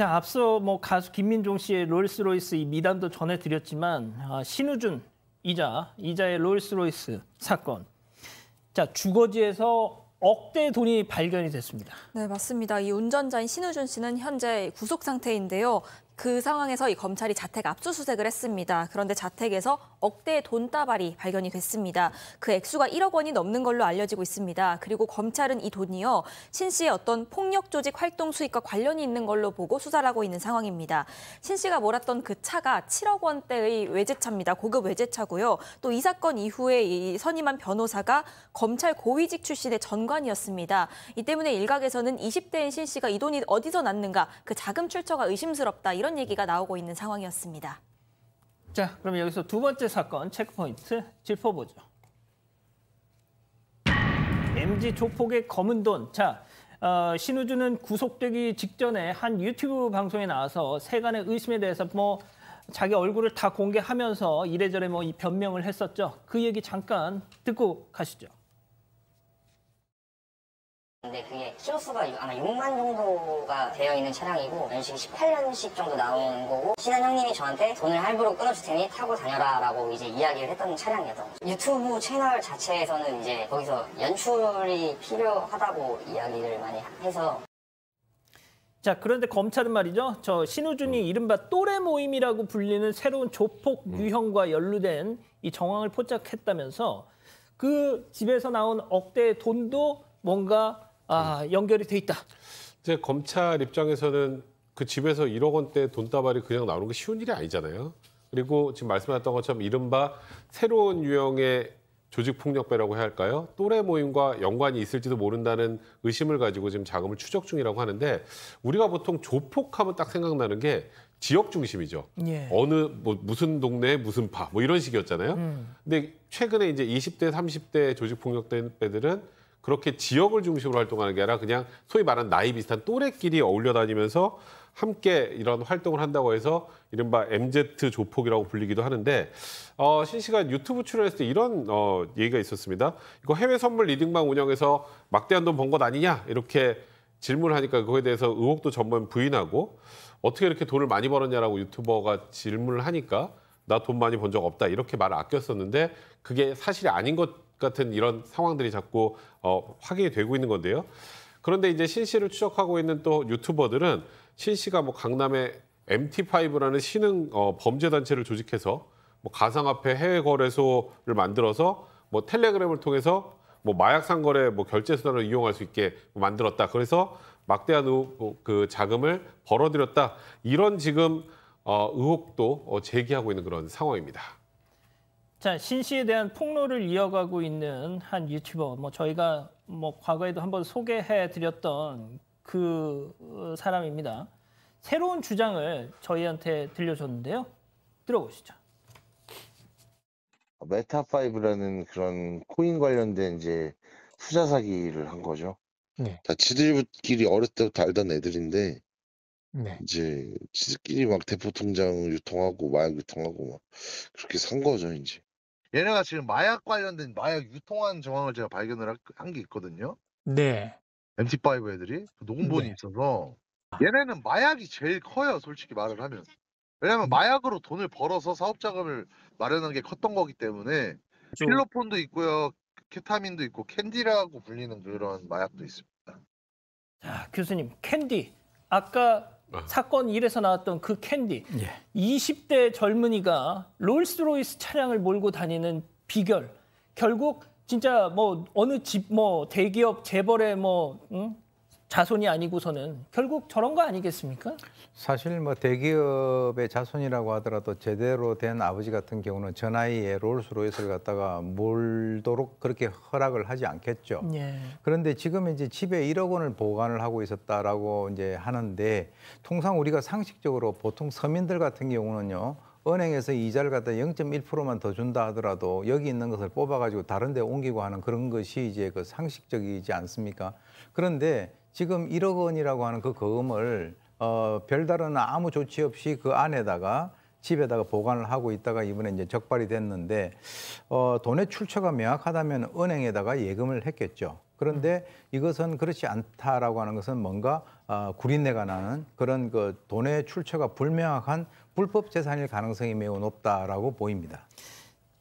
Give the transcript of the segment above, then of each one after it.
자, 앞서 뭐 가수 김민종 씨의 롤스로이스 이 미담도 전해드렸지만 아, 신우준 이자, 이자의 롤스로이스 사건. 자, 주거지에서 억대 돈이 발견이 됐습니다. 네, 맞습니다. 이 운전자인 신우준 씨는 현재 구속 상태인데요. 그 상황에서 이 검찰이 자택 압수수색을 했습니다. 그런데 자택에서 억대의 돈다발이 발견이 됐습니다. 그 액수가 1억 원이 넘는 걸로 알려지고 있습니다. 그리고 검찰은 이 돈이요. 신 씨의 어떤 폭력 조직 활동 수익과 관련이 있는 걸로 보고 수사를 하고 있는 상황입니다. 신 씨가 몰았던 그 차가 7억 원대의 외제차입니다. 고급 외제차고요. 또 이 사건 이후에 이 선임한 변호사가 검찰 고위직 출신의 전관이었습니다. 이 때문에 일각에서는 20대인 신 씨가 이 돈이 어디서 났는가 그 자금 출처가 의심스럽다 이런 이런 얘기가 나오고 있는 상황이었습니다. 자, 그럼 여기서 두 번째 사건 체크포인트 짚어보죠. MG 조폭의 검은 돈. 자, 어, 신우주는 구속되기 직전에 한 유튜브 방송에 나와서 세간의 의심에 대해서 뭐 자기 얼굴을 다 공개하면서 이래저래 뭐 변명을 했었죠. 그 얘기 잠깐 듣고 가시죠. 근데 그게 키로수가 아마 6만 정도가 되어 있는 차량이고 연식이 18년씩 정도 나온 거고 친한 형님이 저한테 돈을 할부로 끊어줄 테니 타고 다녀라 라고 이제 이야기를 했던 차량이었던 유튜브 채널 자체에서는 이제 거기서 연출이 필요하다고 이야기를 많이 해서 자 그런데 검찰은 말이죠. 저 신우준이 음. 이른바 또래 모임이라고 불리는 새로운 조폭 음. 유형과 연루된 이 정황을 포착했다면서 그 집에서 나온 억대의 돈도 뭔가 아, 연결이 돼 있다. 이제 검찰 입장에서는 그 집에서 1억 원대 돈다발이 그냥 나오는 게 쉬운 일이 아니잖아요. 그리고 지금 말씀하셨던 것처럼 이른바 새로운 유형의 조직폭력배라고 해야 할까요? 또래 모임과 연관이 있을지도 모른다는 의심을 가지고 지금 자금을 추적 중이라고 하는데 우리가 보통 조폭하면 딱 생각나는 게 지역 중심이죠. 예. 어느 뭐 무슨 동네 무슨 파 뭐 이런 식이었잖아요. 음. 근데 최근에 이제 20대 30대 조직폭력배들은 그렇게 지역을 중심으로 활동하는 게 아니라 그냥 소위 말하는 나이 비슷한 또래끼리 어울려 다니면서 함께 이런 활동을 한다고 해서 이른바 MZ 조폭이라고 불리기도 하는데 어, 신시간 유튜브 출연했을 때 이런 어, 얘기가 있었습니다. 이거 해외 선물 리딩방 운영에서 막대한 돈 번 것 아니냐 이렇게 질문을 하니까 그거에 대해서 의혹도 전면 부인하고 어떻게 이렇게 돈을 많이 벌었냐라고 유튜버가 질문을 하니까 나 돈 많이 번 적 없다 이렇게 말을 아꼈었는데 그게 사실이 아닌 것 같은 이런 상황들이 자꾸 어, 확인이 되고 있는 건데요. 그런데 이제 신 씨를 추적하고 있는 또 유튜버들은 신 씨가 뭐 강남에 MT5라는 신흥 어, 범죄 단체를 조직해서 뭐 가상화폐 해외 거래소를 만들어서 뭐 텔레그램을 통해서 뭐 마약 상거래 뭐 결제 수단을 이용할 수 있게 만들었다. 그래서 막대한 어, 그 자금을 벌어들였다. 이런 지금 어, 의혹도 어, 제기하고 있는 그런 상황입니다. 자, 신 씨에 대한 폭로를 이어가고 있는 한 유튜버, 뭐 저희가 뭐 과거에도 한번 소개해 드렸던 그 어, 사람입니다. 새로운 주장을 저희한테 들려줬는데요. 들어보시죠. 메타5라는 그런 코인 관련된 이제 투자 사기를 한 거죠. 네. 다 지들끼리 어릴 때부터 알던 애들인데 네. 이제 지들끼리 막 대포 통장 유통하고 마약 유통하고 막 그렇게 산 거죠 이제. 얘네가 지금 마약 관련된 마약 유통한 정황을 제가 발견을 한 게 있거든요. 네. MT5 애들이 그 농본이 네. 있어서 아. 얘네는 마약이 제일 커요. 솔직히 말을 하면. 왜냐면 음. 마약으로 돈을 벌어서 사업 자금을 마련한 게 컸던 거기 때문에 좀... 필로폰도 있고요. 케타민도 있고 캔디라고 불리는 그런 마약도 있습니다. 자, 교수님 캔디 아까 어. 사건 1에서 나왔던 그 캔디. 예. 20대 젊은이가 롤스로이스 차량을 몰고 다니는 비결. 결국 진짜 뭐 어느 집 뭐 대기업 재벌의 뭐 응? 자손이 아니고서는 결국 저런 거 아니겠습니까? 사실 뭐 대기업의 자손이라고 하더라도 제대로 된 아버지 같은 경우는 저 나이에 롤스로이스를 갖다가 몰도록 그렇게 허락을 하지 않겠죠. 예. 그런데 지금 이제 집에 1억 원을 보관을 하고 있었다라고 이제 하는데 통상 우리가 상식적으로 보통 서민들 같은 경우는요. 은행에서 이자를 갖다 0.1%만 더 준다 하더라도 여기 있는 것을 뽑아가지고 다른 데 옮기고 하는 그런 것이 이제 그 상식적이지 않습니까? 그런데 지금 1억 원이라고 하는 그 거금을 어, 별다른 아무 조치 없이 그 안에다가 집에다가 보관을 하고 있다가 이번에 이제 적발이 됐는데 어, 돈의 출처가 명확하다면 은행에다가 예금을 했겠죠. 그런데 이것은 그렇지 않다라고 하는 것은 뭔가 어, 구린내가 나는 그런 그 돈의 출처가 불명확한 불법 재산일 가능성이 매우 높다라고 보입니다.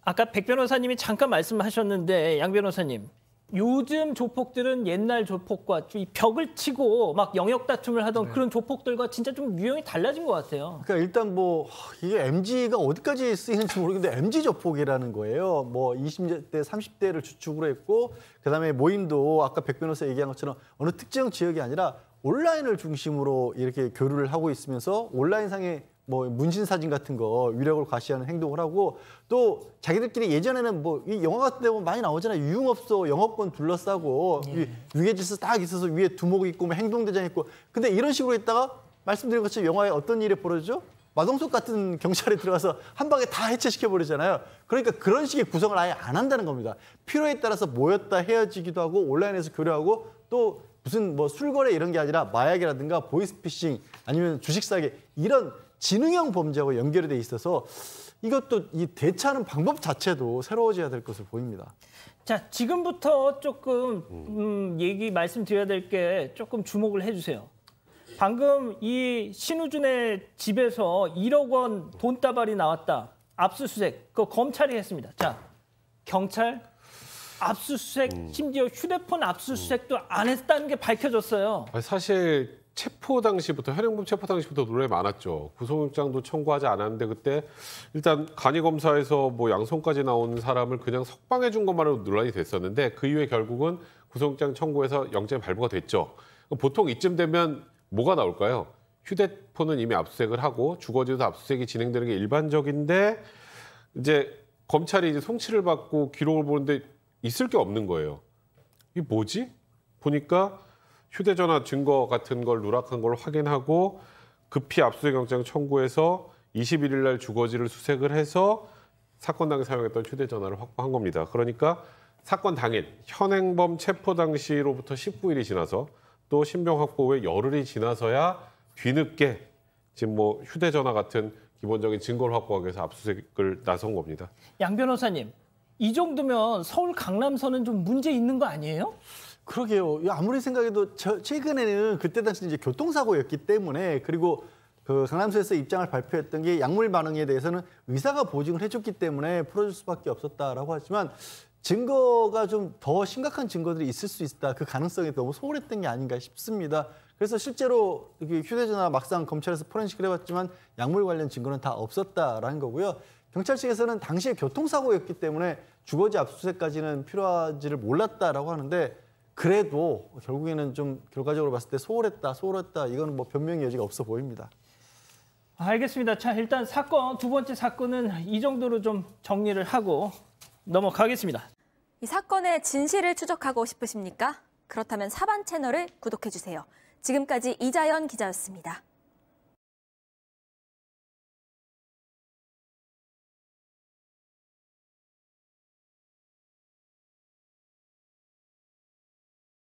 아까 백 변호사님이 잠깐 말씀하셨는데 양 변호사님 요즘 조폭들은 옛날 조폭과 이 벽을 치고 막 영역 다툼을 하던 네. 그런 조폭들과 진짜 좀 유형이 달라진 것 같아요. 그러니까 일단 뭐 이게 MG가 어디까지 쓰이는지 모르겠는데 MG 조폭이라는 거예요. 뭐 20대, 30대를 주축으로 했고 그다음에 모임도 아까 백 변호사 얘기한 것처럼 어느 특정 지역이 아니라 온라인을 중심으로 이렇게 교류를 하고 있으면서 온라인상에 뭐 문신 사진 같은 거 위력을 과시하는 행동을 하고 또 자기들끼리 예전에는 뭐 이 영화 같은 데 보면 많이 나오잖아요. 유흥업소 영업권 둘러싸고 네. 예. 유해질서 딱 있어서 위에 두목 있고 뭐 행동대장 있고 근데 이런 식으로 있다가 말씀드린 것처럼 영화에 어떤 일이 벌어지죠? 마동석 같은 경찰에 들어가서 한 방에 다 해체시켜 버리잖아요. 그러니까 그런 식의 구성을 아예 안 한다는 겁니다. 필요에 따라서 모였다 헤어지기도 하고 온라인에서 교류하고 또 무슨 뭐 술거래 이런 게 아니라 마약이라든가 보이스피싱 아니면 주식 사기 이런 지능형 범죄하고 연결이 돼 있어서 이것도 이 대처하는 방법 자체도 새로워져야 될 것으로 보입니다. 자, 지금부터 조금 음, 얘기 말씀드려야 될 게 조금 주목을 해주세요. 방금 이 신우준의 집에서 1억 원 돈다발이 나왔다. 압수수색, 그 검찰이 했습니다. 자, 경찰 압수수색, 음. 심지어 휴대폰 압수수색도 안 했다는 게 밝혀졌어요. 사실 체포 당시부터 현행범 체포 당시부터 논란이 많았죠. 구속영장도 청구하지 않았는데 그때 일단 간이 검사에서 뭐 양손까지 나온 사람을 그냥 석방해 준 것만으로 논란이 됐었는데 그 이후에 결국은 구속영장 청구해서 영장이 발부가 됐죠. 보통 이쯤 되면 뭐가 나올까요? 휴대폰은 이미 압수색을 하고 주거지도 압수색이 진행되는 게 일반적인데 이제 검찰이 이제 송치를 받고 기록을 보는데 있을 게 없는 거예요. 이게 뭐지? 보니까 휴대전화 증거 같은 걸 누락한 걸 확인하고 급히 압수수색영장 청구해서 21일 날 주거지를 수색을 해서 사건 당일 사용했던 휴대전화를 확보한 겁니다. 그러니까 사건 당일 현행범 체포 당시로부터 19일이 지나서 또 신병 확보 후에 열흘이 지나서야 뒤늦게 지금 뭐 휴대전화 같은 기본적인 증거를 확보하기 위해서 압수수색을 나선 겁니다. 양 변호사님, 이 정도면 서울 강남선은좀 문제 있는 거 아니에요? 그러게요. 아무리 생각해도 최근에는 그때 당시 이제 교통사고였기 때문에 그리고 그 강남소에서 입장을 발표했던 게 약물 반응에 대해서는 의사가 보증을 해줬기 때문에 풀어줄 수밖에 없었다라고 하지만 증거가 좀 더 심각한 증거들이 있을 수 있다. 그 가능성이 너무 소홀했던 게 아닌가 싶습니다. 그래서 실제로 휴대전화 막상 검찰에서 포렌식을 해봤지만 약물 관련 증거는 다 없었다라는 거고요. 경찰 측에서는 당시에 교통사고였기 때문에 주거지 압수수색까지는 필요하지를 몰랐다라고 하는데 그래도 결국에는 좀 결과적으로 봤을 때 소홀했다, 소홀했다 이거는 뭐 변명의 여지가 없어 보입니다. 알겠습니다. 자 일단 사건 두 번째 사건은 이 정도로 좀 정리를 하고 넘어가겠습니다. 이 사건의 진실을 추적하고 싶으십니까? 그렇다면 사반 채널을 구독해 주세요. 지금까지 이자연 기자였습니다.